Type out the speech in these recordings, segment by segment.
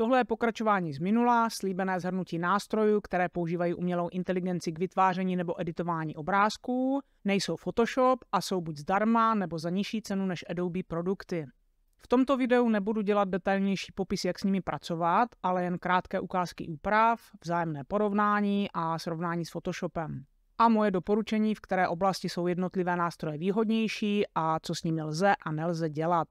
Tohle je pokračování z minula, slíbené zhrnutí nástrojů, které používají umělou inteligenci k vytváření nebo editování obrázků, nejsou Photoshop a jsou buď zdarma nebo za nižší cenu než Adobe produkty. V tomto videu nebudu dělat detailnější popis, jak s nimi pracovat, ale jen krátké ukázky úprav, vzájemné porovnání a srovnání s Photoshopem. A moje doporučení, v které oblasti jsou jednotlivé nástroje výhodnější a co s nimi lze a nelze dělat.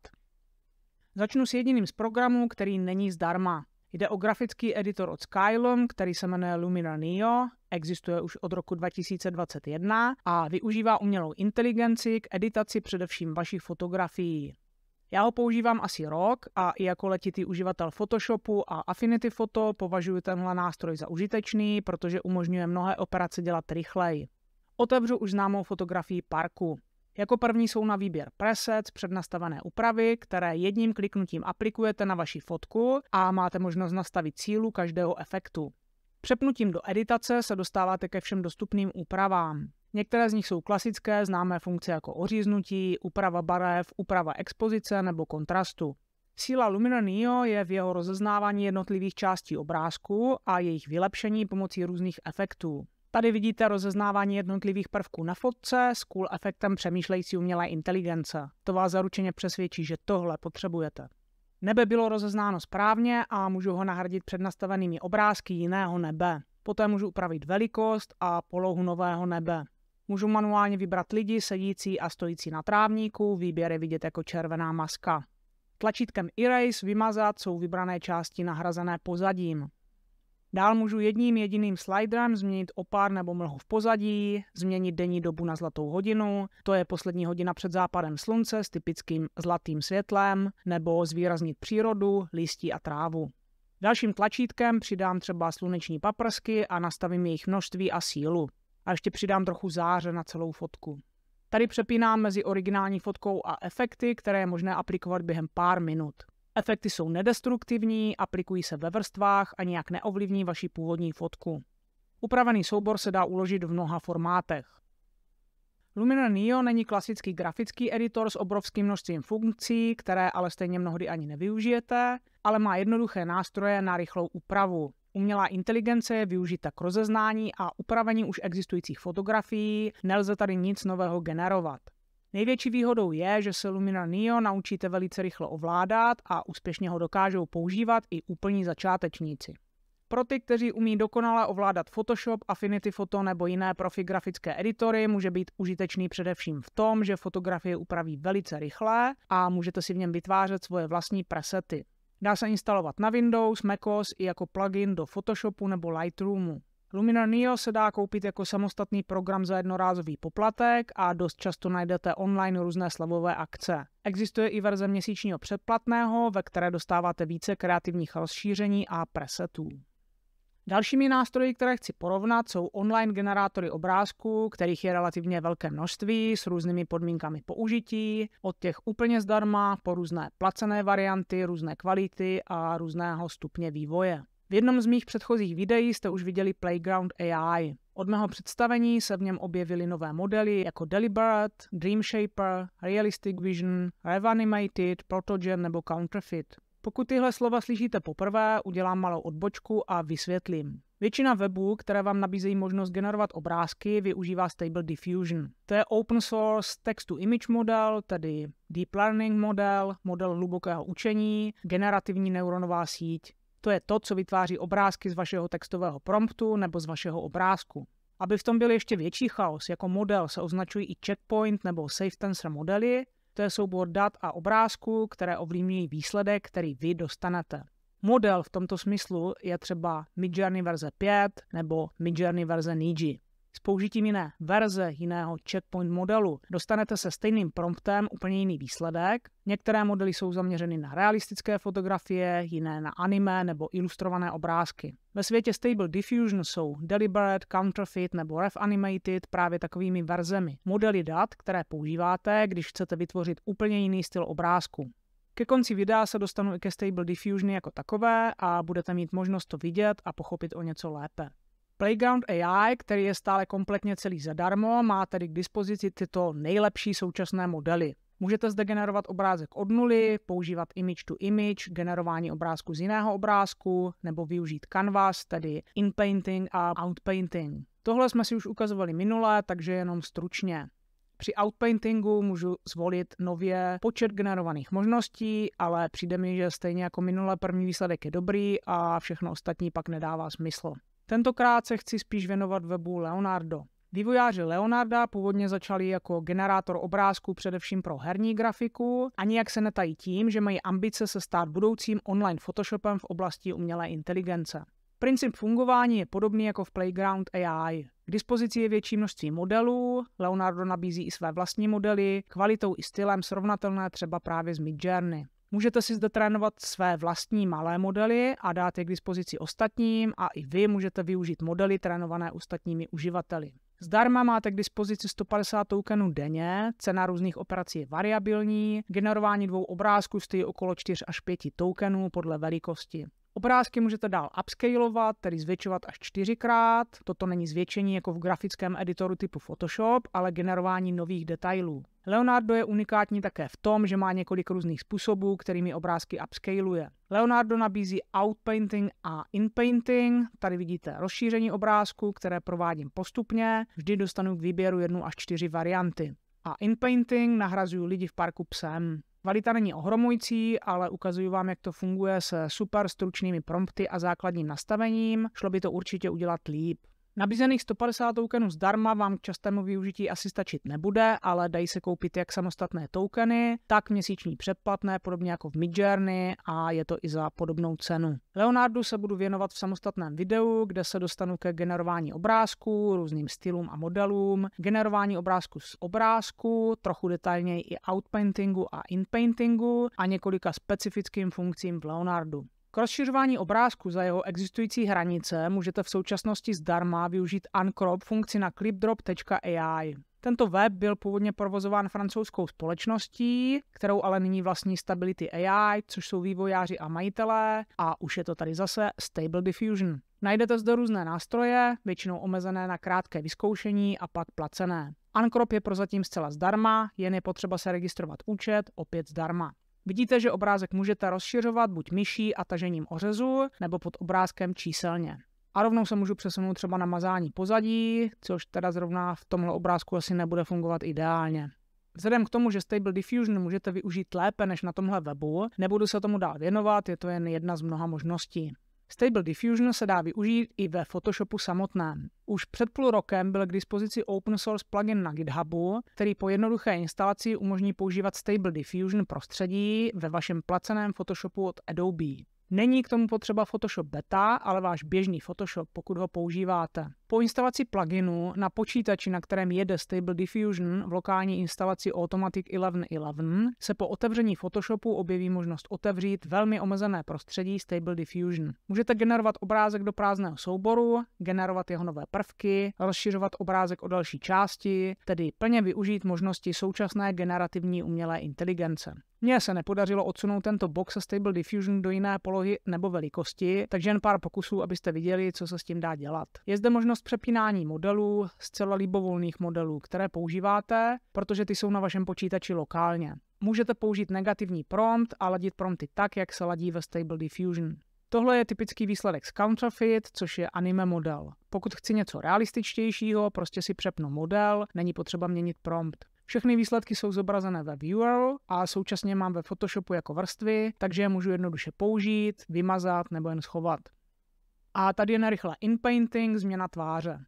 Začnu s jediným z programů, který není zdarma. Jde o grafický editor od Skylum, který se jmenuje Lumina Neo, existuje už od roku 2021 a využívá umělou inteligenci k editaci především vašich fotografií. Já ho používám asi rok a i jako letitý uživatel Photoshopu a Affinity Photo považuji tenhle nástroj za užitečný, protože umožňuje mnohé operace dělat rychleji. Otevřu už známou fotografii parku. Jako první jsou na výběr preset, přednastavené úpravy, které jedním kliknutím aplikujete na vaši fotku a máte možnost nastavit cílu každého efektu. Přepnutím do editace se dostáváte ke všem dostupným úpravám. Některé z nich jsou klasické, známé funkce jako oříznutí, úprava barev, úprava expozice nebo kontrastu. Síla Lumina Neo je v jeho rozeznávání jednotlivých částí obrázku a jejich vylepšení pomocí různých efektů. Tady vidíte rozeznávání jednotlivých prvků na fotce s cool efektem přemýšlející umělé inteligence. To vás zaručeně přesvědčí, že tohle potřebujete. Nebe bylo rozeznáno správně a můžu ho nahradit přednastavenými obrázky jiného nebe. Poté můžu upravit velikost a polohu nového nebe. Můžu manuálně vybrat lidi sedící a stojící na trávníku, výběr je vidět jako červená maska. Tlačítkem Erase vymazat jsou vybrané části nahrazené pozadím. Dál můžu jedním jediným sliderem změnit opar nebo mlhu v pozadí, změnit denní dobu na zlatou hodinu, to je poslední hodina před západem slunce s typickým zlatým světlem, nebo zvýraznit přírodu, listí a trávu. Dalším tlačítkem přidám třeba sluneční paprsky a nastavím jejich množství a sílu. A ještě přidám trochu záře na celou fotku. Tady přepínám mezi originální fotkou a efekty, které je možné aplikovat během pár minut. Efekty jsou nedestruktivní, aplikují se ve vrstvách a nijak neovlivní vaši původní fotku. Upravený soubor se dá uložit v mnoha formátech. Lumina Neo není klasický grafický editor s obrovským množstvím funkcí, které ale stejně mnohdy ani nevyužijete, ale má jednoduché nástroje na rychlou úpravu. Umělá inteligence je využita k rozeznání a upravení už existujících fotografií, nelze tady nic nového generovat. Největší výhodou je, že se Lumina Neo naučíte velice rychle ovládat a úspěšně ho dokážou používat i úplní začátečníci. Pro ty, kteří umí dokonale ovládat Photoshop, Affinity Photo nebo jiné profi grafické editory, může být užitečný především v tom, že fotografie upraví velice rychle a můžete si v něm vytvářet svoje vlastní presety. Dá se instalovat na Windows, macOS i jako plugin do Photoshopu nebo Lightroomu. Lumina Neo se dá koupit jako samostatný program za jednorázový poplatek a dost často najdete online různé slevové akce. Existuje i verze měsíčního předplatného, ve které dostáváte více kreativních rozšíření a presetů. Dalšími nástroji, které chci porovnat, jsou online generátory obrázků, kterých je relativně velké množství s různými podmínkami použití, od těch úplně zdarma po různé placené varianty, různé kvality a různého stupně vývoje. V jednom z mých předchozích videí jste už viděli Playground AI. Od mého představení se v něm objevily nové modely jako Deliberate, Dreamshaper, Realistic Vision, Revanimated, Protogen nebo Counterfeit. Pokud tyhle slova slyšíte poprvé, udělám malou odbočku a vysvětlím. Většina webů, které vám nabízejí možnost generovat obrázky, využívá Stable Diffusion. To je open source text-to-image model, tedy deep learning model, model hlubokého učení, generativní neuronová síť to je to, co vytváří obrázky z vašeho textového promptu nebo z vašeho obrázku. Aby v tom byl ještě větší chaos, jako model se označují i checkpoint nebo safe tensor modely, to je soubor dat a obrázků, které ovlivňují výsledek, který vy dostanete. Model v tomto smyslu je třeba Midjourney verze 5 nebo Midjourney verze Niji s použitím jiné verze jiného checkpoint modelu dostanete se stejným promptem úplně jiný výsledek. Některé modely jsou zaměřeny na realistické fotografie, jiné na anime nebo ilustrované obrázky. Ve světě Stable Diffusion jsou Deliberate, Counterfeit nebo Ref Animated právě takovými verzemi, modely dat, které používáte, když chcete vytvořit úplně jiný styl obrázku. Ke konci videa se dostanu i ke Stable Diffusion jako takové a budete mít možnost to vidět a pochopit o něco lépe. Playground AI, který je stále kompletně celý zadarmo, má tedy k dispozici tyto nejlepší současné modely. Můžete zde generovat obrázek od nuly, používat image to image, generování obrázku z jiného obrázku, nebo využít canvas, tedy inpainting a outpainting. Tohle jsme si už ukazovali minule, takže jenom stručně. Při outpaintingu můžu zvolit nově počet generovaných možností, ale přijde mi, že stejně jako minule první výsledek je dobrý a všechno ostatní pak nedává smysl. Tentokrát se chci spíš věnovat webu Leonardo. Vývojáři Leonarda původně začali jako generátor obrázků především pro herní grafiku a nijak se netají tím, že mají ambice se stát budoucím online Photoshopem v oblasti umělé inteligence. Princip fungování je podobný jako v Playground AI. K dispozici je větší množství modelů, Leonardo nabízí i své vlastní modely, kvalitou i stylem srovnatelné třeba právě z Midjourney. Můžete si zde trénovat své vlastní malé modely a dát je k dispozici ostatním a i vy můžete využít modely trénované ostatními uživateli. Zdarma máte k dispozici 150 tokenů denně, cena různých operací je variabilní, generování dvou obrázků stojí okolo 4 až 5 tokenů podle velikosti. Obrázky můžete dál upscalovat, tedy zvětšovat až čtyřikrát. Toto není zvětšení jako v grafickém editoru typu Photoshop, ale generování nových detailů. Leonardo je unikátní také v tom, že má několik různých způsobů, kterými obrázky upscaluje. Leonardo nabízí outpainting a inpainting. Tady vidíte rozšíření obrázku, které provádím postupně. Vždy dostanu k výběru jednu až čtyři varianty. A inpainting nahrazují lidi v parku psem. Kvalita není ohromující, ale ukazuju vám, jak to funguje se super stručnými prompty a základním nastavením. Šlo by to určitě udělat líp. Nabízených 150 tokenů zdarma vám k častému využití asi stačit nebude, ale dají se koupit jak samostatné tokeny, tak měsíční předplatné, podobně jako v Midjourney a je to i za podobnou cenu. Leonardu se budu věnovat v samostatném videu, kde se dostanu ke generování obrázků, různým stylům a modelům, generování obrázku z obrázku, trochu detailněji i outpaintingu a inpaintingu a několika specifickým funkcím v Leonardu. K rozšiřování obrázku za jeho existující hranice můžete v současnosti zdarma využít uncrop funkci na clipdrop.ai. Tento web byl původně provozován francouzskou společností, kterou ale nyní vlastní Stability AI, což jsou vývojáři a majitelé, a už je to tady zase Stable Diffusion. Najdete zde různé nástroje, většinou omezené na krátké vyzkoušení a pak placené. Uncrop je prozatím zcela zdarma, jen je potřeba se registrovat účet, opět zdarma. Vidíte, že obrázek můžete rozšiřovat buď myší a tažením ořezu, nebo pod obrázkem číselně. A rovnou se můžu přesunout třeba na mazání pozadí, což teda zrovna v tomhle obrázku asi nebude fungovat ideálně. Vzhledem k tomu, že Stable Diffusion můžete využít lépe než na tomhle webu, nebudu se tomu dál věnovat, je to jen jedna z mnoha možností. Stable Diffusion se dá využít i ve Photoshopu samotném. Už před půl rokem byl k dispozici open source plugin na GitHubu, který po jednoduché instalaci umožní používat Stable Diffusion prostředí ve vašem placeném Photoshopu od Adobe. Není k tomu potřeba Photoshop beta, ale váš běžný Photoshop, pokud ho používáte. Po instalaci pluginu na počítači, na kterém jede Stable Diffusion v lokální instalaci Automatic 11.11, se po otevření Photoshopu objeví možnost otevřít velmi omezené prostředí Stable Diffusion. Můžete generovat obrázek do prázdného souboru, generovat jeho nové prvky, rozšiřovat obrázek o další části, tedy plně využít možnosti současné generativní umělé inteligence. Mně se nepodařilo odsunout tento box Stable Diffusion do jiné polo polohy nebo velikosti, takže jen pár pokusů, abyste viděli, co se s tím dá dělat. Je zde možnost přepínání modelů, zcela libovolných modelů, které používáte, protože ty jsou na vašem počítači lokálně. Můžete použít negativní prompt a ladit prompty tak, jak se ladí ve Stable Diffusion. Tohle je typický výsledek z Counterfeit, což je anime model. Pokud chci něco realističtějšího, prostě si přepnu model, není potřeba měnit prompt. Všechny výsledky jsou zobrazené ve viewer a současně mám ve Photoshopu jako vrstvy, takže je můžu jednoduše použít, vymazat nebo jen schovat. A tady je nerychle inpainting, změna tváře.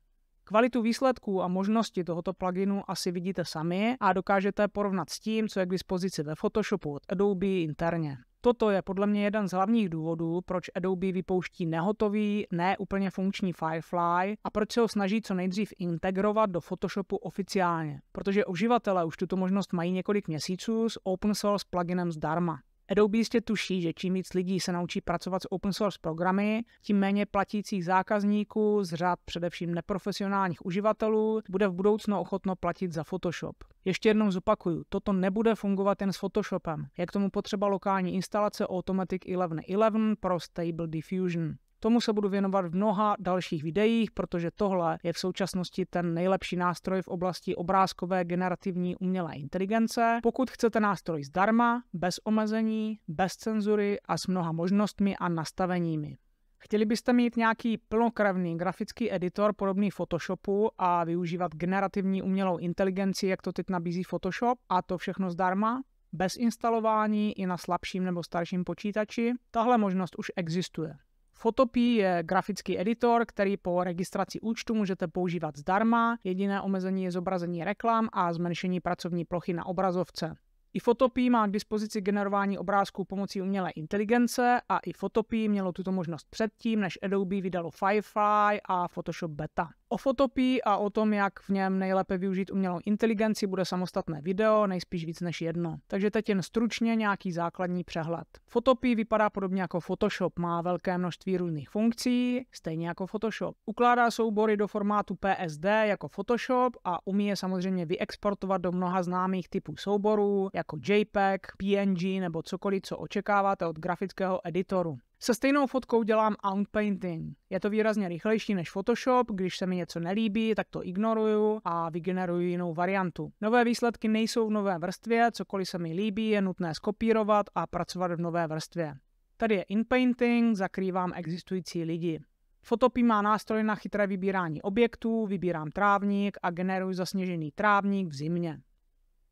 Kvalitu výsledků a možnosti tohoto pluginu asi vidíte sami a dokážete porovnat s tím, co je k dispozici ve Photoshopu od Adobe interně. Toto je podle mě jeden z hlavních důvodů, proč Adobe vypouští nehotový, neúplně funkční Firefly a proč se ho snaží co nejdřív integrovat do Photoshopu oficiálně, protože uživatelé už tuto možnost mají několik měsíců s open source pluginem zdarma. Adobe jistě tuší, že čím víc lidí se naučí pracovat s open source programy, tím méně platících zákazníků z řád především neprofesionálních uživatelů bude v budoucnu ochotno platit za Photoshop. Ještě jednou zopakuju, toto nebude fungovat jen s Photoshopem. Jak tomu potřeba lokální instalace Automatic 11.11 pro Stable Diffusion. Tomu se budu věnovat v mnoha dalších videích, protože tohle je v současnosti ten nejlepší nástroj v oblasti obrázkové generativní umělé inteligence. Pokud chcete nástroj zdarma, bez omezení, bez cenzury a s mnoha možnostmi a nastaveními. Chtěli byste mít nějaký plnokrevný grafický editor podobný Photoshopu a využívat generativní umělou inteligenci, jak to teď nabízí Photoshop, a to všechno zdarma? Bez instalování i na slabším nebo starším počítači? Tahle možnost už existuje. Photopea je grafický editor, který po registraci účtu můžete používat zdarma. Jediné omezení je zobrazení reklam a zmenšení pracovní plochy na obrazovce. I Photopea má k dispozici generování obrázků pomocí umělé inteligence a i Photopea mělo tuto možnost předtím, než Adobe vydalo Firefly a Photoshop Beta. O fotopii a o tom, jak v něm nejlépe využít umělou inteligenci, bude samostatné video, nejspíš víc než jedno. Takže teď jen stručně nějaký základní přehled. Fotopí vypadá podobně jako Photoshop, má velké množství různých funkcí, stejně jako Photoshop. Ukládá soubory do formátu PSD jako Photoshop a umí je samozřejmě vyexportovat do mnoha známých typů souborů, jako JPEG, PNG nebo cokoliv, co očekáváte od grafického editoru. Se stejnou fotkou dělám outpainting. Je to výrazně rychlejší než Photoshop, když se mi něco nelíbí, tak to ignoruju a vygeneruju jinou variantu. Nové výsledky nejsou v nové vrstvě, cokoliv se mi líbí, je nutné skopírovat a pracovat v nové vrstvě. Tady je inpainting, zakrývám existující lidi. Fotopy má nástroj na chytré vybírání objektů, vybírám trávník a generuji zasněžený trávník v zimě.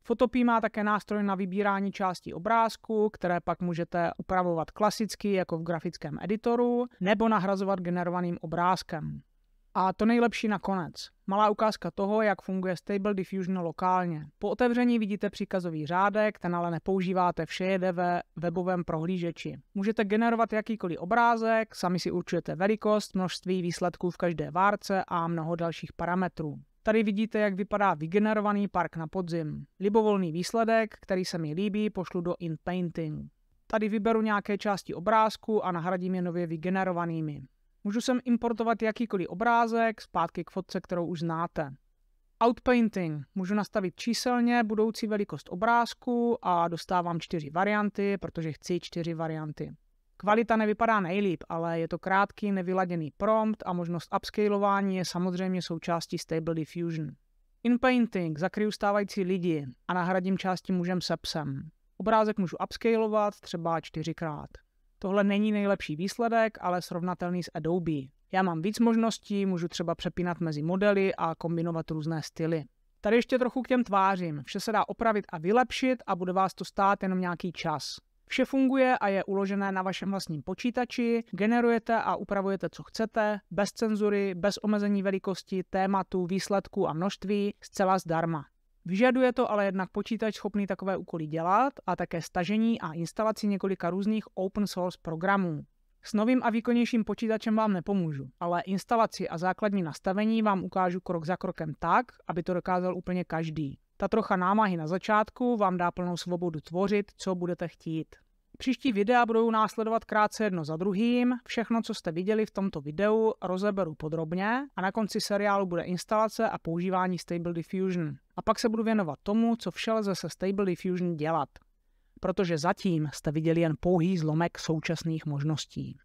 Photopea má také nástroj na vybírání části obrázku, které pak můžete upravovat klasicky jako v grafickém editoru nebo nahrazovat generovaným obrázkem. A to nejlepší nakonec. Malá ukázka toho, jak funguje Stable Diffusion lokálně. Po otevření vidíte příkazový řádek, ten ale nepoužíváte, vše jede ve webovém prohlížeči. Můžete generovat jakýkoliv obrázek, sami si určujete velikost, množství výsledků v každé várce a mnoho dalších parametrů. Tady vidíte, jak vypadá vygenerovaný park na podzim. Libovolný výsledek, který se mi líbí, pošlu do InPainting. Tady vyberu nějaké části obrázku a nahradím je nově vygenerovanými. Můžu sem importovat jakýkoliv obrázek zpátky k fotce, kterou už znáte. Outpainting. Můžu nastavit číselně budoucí velikost obrázku a dostávám čtyři varianty, protože chci čtyři varianty. Kvalita nevypadá nejlíp, ale je to krátký, nevyladěný prompt a možnost upscalování je samozřejmě součástí Stable Diffusion. Inpainting zakryju stávající lidi a nahradím části mužem se psem. Obrázek můžu upscalovat třeba čtyřikrát. Tohle není nejlepší výsledek, ale srovnatelný s Adobe. Já mám víc možností, můžu třeba přepínat mezi modely a kombinovat různé styly. Tady ještě trochu k těm tvářím. Vše se dá opravit a vylepšit a bude vás to stát jenom nějaký čas. Vše funguje a je uložené na vašem vlastním počítači, generujete a upravujete, co chcete, bez cenzury, bez omezení velikosti, tématu, výsledku a množství, zcela zdarma. Vyžaduje to ale jednak počítač schopný takové úkoly dělat a také stažení a instalaci několika různých open source programů. S novým a výkonnějším počítačem vám nepomůžu, ale instalaci a základní nastavení vám ukážu krok za krokem tak, aby to dokázal úplně každý. Ta trocha námahy na začátku vám dá plnou svobodu tvořit, co budete chtít. Příští videa budou následovat krátce jedno za druhým. Všechno, co jste viděli v tomto videu, rozeberu podrobně a na konci seriálu bude instalace a používání Stable Diffusion. A pak se budu věnovat tomu, co vše lze se Stable Diffusion dělat. Protože zatím jste viděli jen pouhý zlomek současných možností.